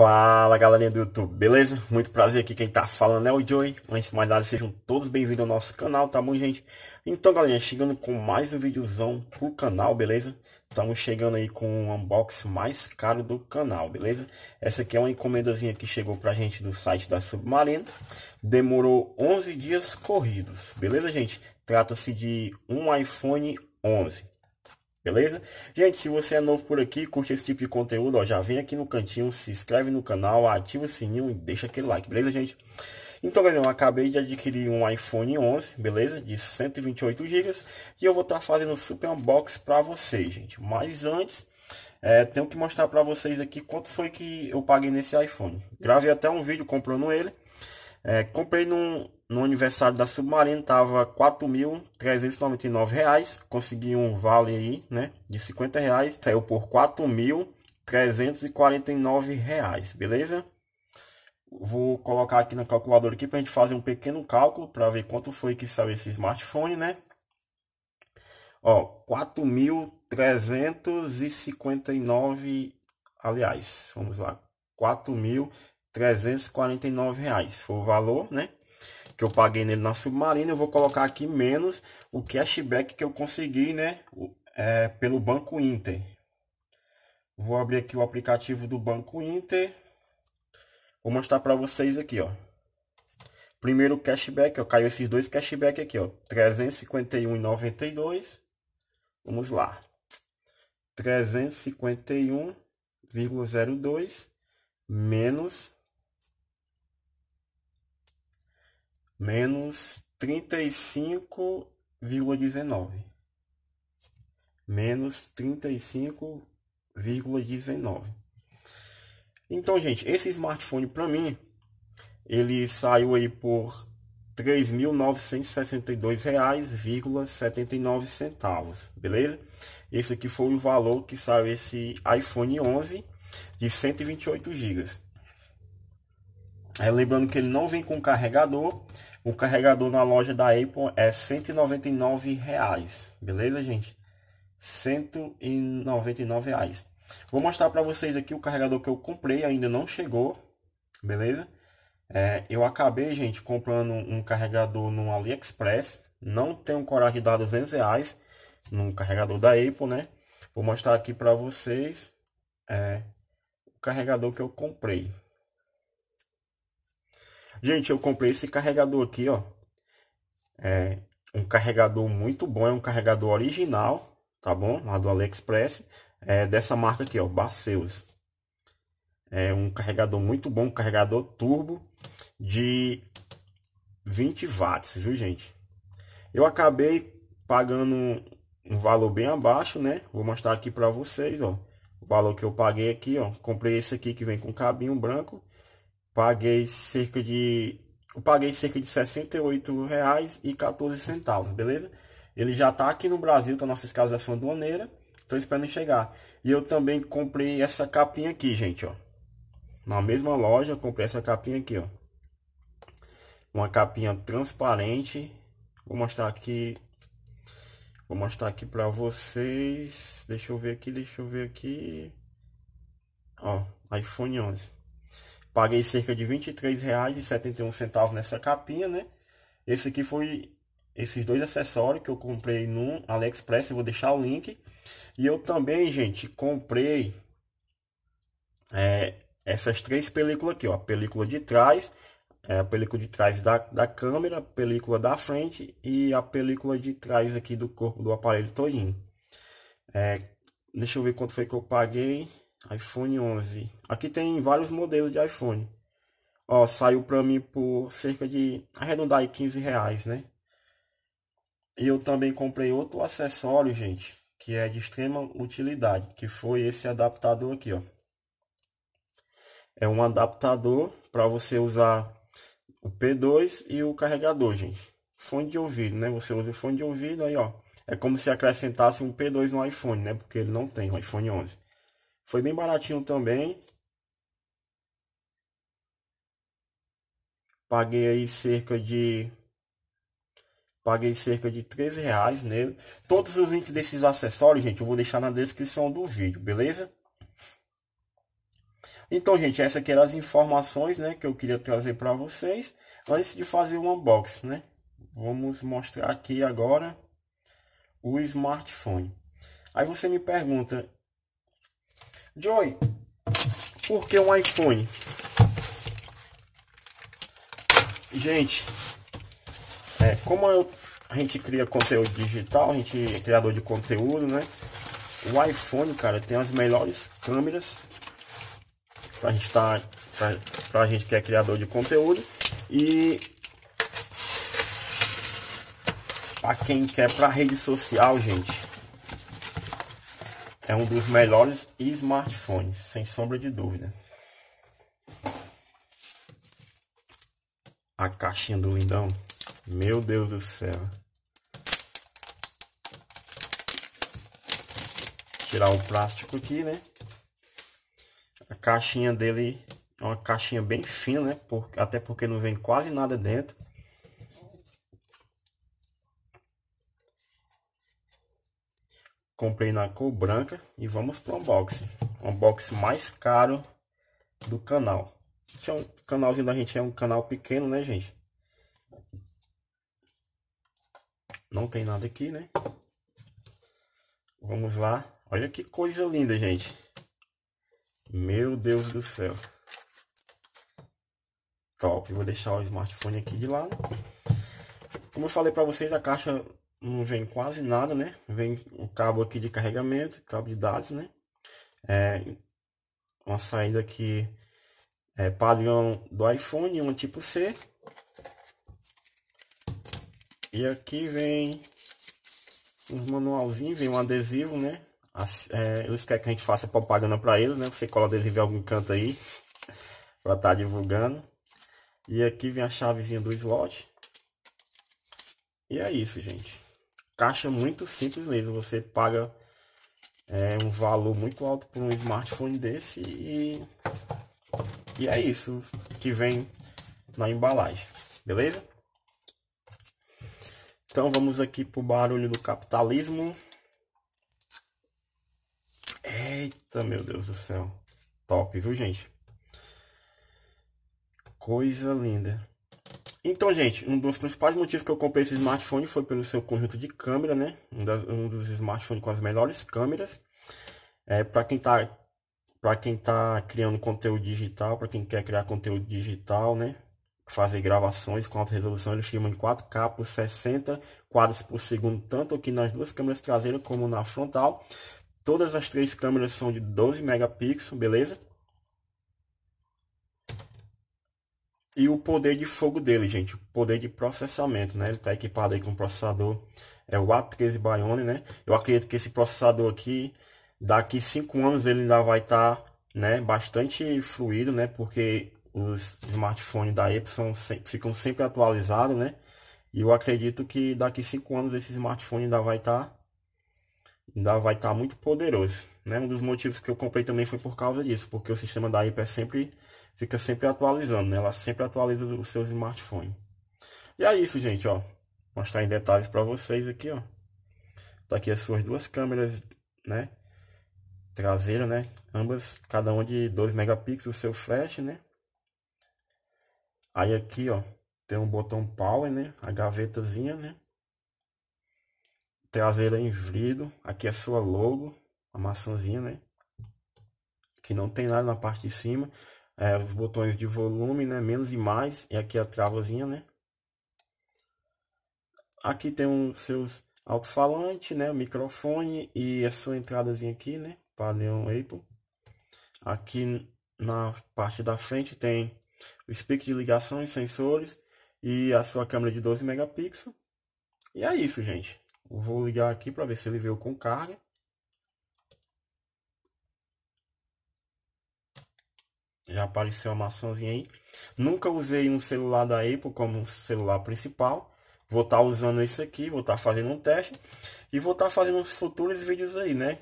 Fala galerinha do YouTube, beleza? Muito prazer aqui, quem tá falando é o Joey Antes de mais nada, sejam todos bem-vindos ao nosso canal, tá bom gente? Então galerinha, chegando com mais um videozão pro canal, beleza? Estamos chegando aí com o um unboxing mais caro do canal, beleza? Essa aqui é uma encomendazinha que chegou pra gente do site da Submarina Demorou 11 dias corridos, beleza gente? Trata-se de um iPhone 11 Beleza? Gente, se você é novo por aqui, curte esse tipo de conteúdo, ó, já vem aqui no cantinho, se inscreve no canal, ativa o sininho e deixa aquele like, beleza, gente? Então, galera, eu acabei de adquirir um iPhone 11, beleza? De 128 GB e eu vou estar tá fazendo super unbox para vocês, gente. Mas antes, é, tenho que mostrar para vocês aqui quanto foi que eu paguei nesse iPhone. Gravei até um vídeo comprando ele. É, comprei num no aniversário da Submarino tava R$ 4.399, consegui um vale aí, né, de 50 reais, saiu por R$ 4.349, beleza? Vou colocar aqui na calculadora aqui pra gente fazer um pequeno cálculo para ver quanto foi que saiu esse smartphone, né? Ó, 4.359, aliás, vamos lá, 4.349 reais foi o valor, né? que eu paguei nele na Submarina, eu vou colocar aqui menos o cashback que eu consegui, né? É, pelo Banco Inter. Vou abrir aqui o aplicativo do Banco Inter. Vou mostrar para vocês aqui, ó. Primeiro cashback, ó, caiu esses dois cashback aqui, ó, 351,92. Vamos lá. 351,02 menos menos 35,19 menos 35,19 então gente esse smartphone para mim ele saiu aí por R$ 3.962,79 beleza esse aqui foi o valor que saiu esse iPhone 11 de 128 GB é, lembrando que ele não vem com carregador. O carregador na loja da Apple é 199 reais, beleza, gente? 199 reais. Vou mostrar para vocês aqui o carregador que eu comprei, ainda não chegou, beleza? É, eu acabei, gente, comprando um carregador no AliExpress. Não tenho coragem de dar 200 reais no carregador da Apple, né? Vou mostrar aqui para vocês é, o carregador que eu comprei. Gente, eu comprei esse carregador aqui, ó. É um carregador muito bom, é um carregador original, tá bom? Lá do AliExpress, é dessa marca aqui, ó, Barceus. É um carregador muito bom, carregador turbo de 20 watts, viu, gente? Eu acabei pagando um valor bem abaixo, né? Vou mostrar aqui para vocês, ó. O valor que eu paguei aqui, ó. Comprei esse aqui que vem com cabinho branco Paguei cerca de. Eu paguei cerca de R$ 68,14, beleza? Ele já tá aqui no Brasil, tá na fiscalização aduaneira. Tô esperando chegar. E eu também comprei essa capinha aqui, gente, ó. Na mesma loja, comprei essa capinha aqui, ó. Uma capinha transparente. Vou mostrar aqui. Vou mostrar aqui para vocês. Deixa eu ver aqui, deixa eu ver aqui. Ó, iPhone 11. Paguei cerca de R$ 23,71 nessa capinha, né? Esse aqui foi esses dois acessórios que eu comprei no AliExpress, eu vou deixar o link. E eu também, gente, comprei é, essas três películas aqui, ó. A película de trás, é, a película de trás da, da câmera, a película da frente e a película de trás aqui do corpo do aparelho todinho. É, deixa eu ver quanto foi que eu paguei iPhone 11. Aqui tem vários modelos de iPhone. Ó, saiu para mim por cerca de arredondar aí 15 reais, né? E eu também comprei outro acessório, gente, que é de extrema utilidade, que foi esse adaptador aqui, ó. É um adaptador para você usar o P2 e o carregador, gente. Fone de ouvido, né? Você usa o fone de ouvido aí, ó. É como se acrescentasse um P2 no iPhone, né? Porque ele não tem o iPhone 11. Foi bem baratinho também. Paguei aí cerca de. Paguei cerca de 13 reais nele. Todos os links desses acessórios, gente, eu vou deixar na descrição do vídeo, beleza? Então, gente, essas aqui eram as informações, né, que eu queria trazer para vocês antes de fazer o unboxing, né? Vamos mostrar aqui agora o smartphone. Aí você me pergunta, Joy, por que um iPhone? Gente, é, como eu, a gente cria conteúdo digital, a gente é criador de conteúdo, né? O iPhone, cara, tem as melhores câmeras pra gente tá, pra, pra gente que é criador de conteúdo e para quem quer para rede social, gente é um dos melhores smartphones, sem sombra de dúvida. A caixinha do lindão. Meu Deus do céu. Tirar o plástico aqui, né? A caixinha dele é uma caixinha bem fina, né? Por, até porque não vem quase nada dentro. Comprei na cor branca e vamos para o unboxing Um unboxing mais caro do canal. Esse é um canalzinho da gente, é um canal pequeno, né, gente? Não tem nada aqui, né? Vamos lá. Olha que coisa linda, gente. Meu Deus do céu. Top. Vou deixar o smartphone aqui de lado. Como eu falei para vocês, a caixa não vem quase nada, né? Vem o cabo aqui de carregamento, cabo de dados, né? É uma saída aqui é padrão do iPhone, uma tipo C. E aqui vem um manualzinho, vem um adesivo, né? As, é, eles querem que a gente faça propaganda para eles, né? Você cola adesivo em algum canto aí para estar tá divulgando. E aqui vem a chavezinha do slot. E é isso, gente caixa muito simples mesmo. Você paga é, um valor muito alto por um smartphone desse e, e é isso que vem na embalagem, beleza? Então vamos aqui pro barulho do capitalismo. Eita, meu Deus do céu. Top, viu, gente? Coisa linda. Então, gente, um dos principais motivos que eu comprei esse smartphone foi pelo seu conjunto de câmera, né? Um, da, um dos smartphones com as melhores câmeras. É, para quem tá para quem tá criando conteúdo digital, para quem quer criar conteúdo digital, né? Fazer gravações com alta resolução, ele filma em 4K por 60 quadros por segundo, tanto aqui nas duas câmeras traseiras como na frontal. Todas as três câmeras são de 12 megapixels, beleza? E o poder de fogo dele, gente, o poder de processamento, né? Ele está equipado aí com um processador, é o A13 Bione, né? Eu acredito que esse processador aqui, daqui 5 anos ele ainda vai estar, tá, né, bastante fluido, né? Porque os smartphones da Epson ficam sempre atualizados, né? E eu acredito que daqui 5 anos esse smartphone ainda vai estar tá, ainda vai estar tá muito poderoso, né? Um dos motivos que eu comprei também foi por causa disso, porque o sistema da Apple é sempre fica sempre atualizando, né? Ela sempre atualiza o seu smartphone. E é isso, gente, ó. mostrar em detalhes para vocês aqui, ó. Tá aqui as suas duas câmeras, né? Traseira, né? Ambas, cada uma de 2 megapixels, seu flash, né? Aí aqui, ó, tem um botão power, né? A gavetazinha, né? Traseira em vidro. Aqui é a sua logo, a maçãzinha, né? Que não tem nada na parte de cima é, os botões de volume, né? Menos e mais. E aqui a travazinha, né? Aqui tem os seus alto-falante, né? O microfone e a sua entradazinha aqui, né? Para Neon Apple. Aqui na parte da frente tem o speak de ligação, e sensores e a sua câmera de 12 megapixels. E é isso, gente. Eu vou ligar aqui para ver se ele veio com carga. Já apareceu uma maçãzinha aí. Nunca usei um celular da Apple como celular principal. Vou estar tá usando esse aqui, vou estar tá fazendo um teste. E vou estar tá fazendo uns futuros vídeos aí, né?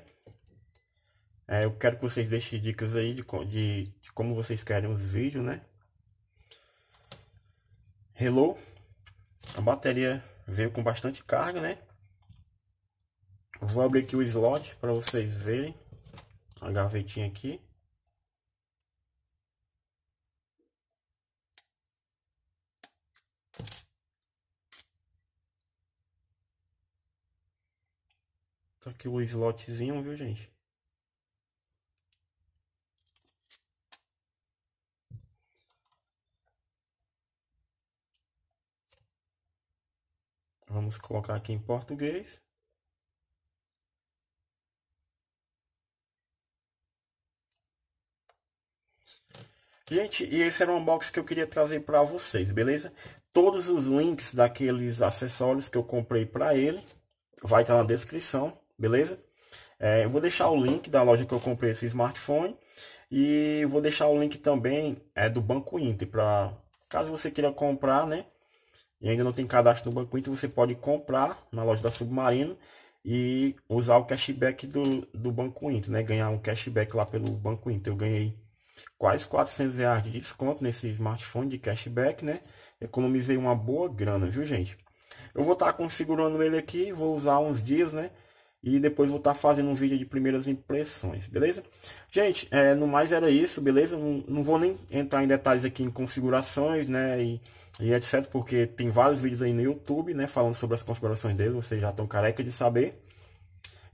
É, eu quero que vocês deixem dicas aí de, de, de como vocês querem os vídeos, né? Hello. A bateria veio com bastante carga, né? Vou abrir aqui o slot para vocês verem a gavetinha aqui. Tá aqui o slotzinho, viu, gente? Vamos colocar aqui em português. Gente, e esse era um unboxing que eu queria trazer para vocês, beleza? Todos os links daqueles acessórios que eu comprei para ele vai estar tá na descrição beleza? É, eu vou deixar o link da loja que eu comprei esse smartphone e vou deixar o link também é, do Banco Inter para caso você queira comprar, né? E ainda não tem cadastro no Banco Inter, você pode comprar na loja da Submarino e usar o cashback do, do Banco Inter, né? Ganhar um cashback lá pelo Banco Inter. Eu ganhei quase 400 reais de desconto nesse smartphone de cashback, né? Economizei uma boa grana, viu, gente? Eu vou estar tá configurando ele aqui, vou usar uns dias, né? E depois vou estar tá fazendo um vídeo de primeiras impressões, beleza? Gente, é, no mais era isso, beleza? Não, não, vou nem entrar em detalhes aqui em configurações, né? E, e etc, porque tem vários vídeos aí no YouTube, né? Falando sobre as configurações dele, vocês já estão careca de saber.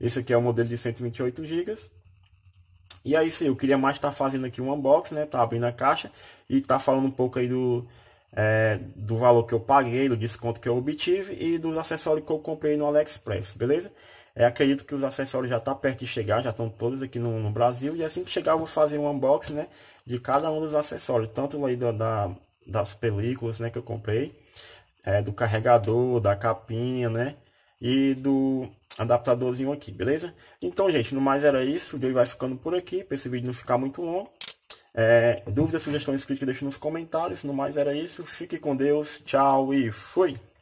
Esse aqui é o modelo de 128 GB. E aí sim, eu queria mais estar tá fazendo aqui um unboxing, né? Tá abrindo a caixa e tá falando um pouco aí do, é, do valor que eu paguei, do desconto que eu obtive e dos acessórios que eu comprei no AliExpress, beleza? É, acredito que os acessórios já estão tá perto de chegar, já estão todos aqui no, no, Brasil. E assim que chegar, eu vou fazer um unboxing né, de cada um dos acessórios, tanto aí da, da das películas né, que eu comprei, é, do carregador, da capinha, né? E do adaptadorzinho aqui, beleza? Então, gente, no mais era isso. O vídeo vai ficando por aqui, para esse vídeo não ficar muito longo. É, dúvidas, sugestões, críticas, deixe nos comentários. No mais era isso. Fique com Deus. Tchau e fui!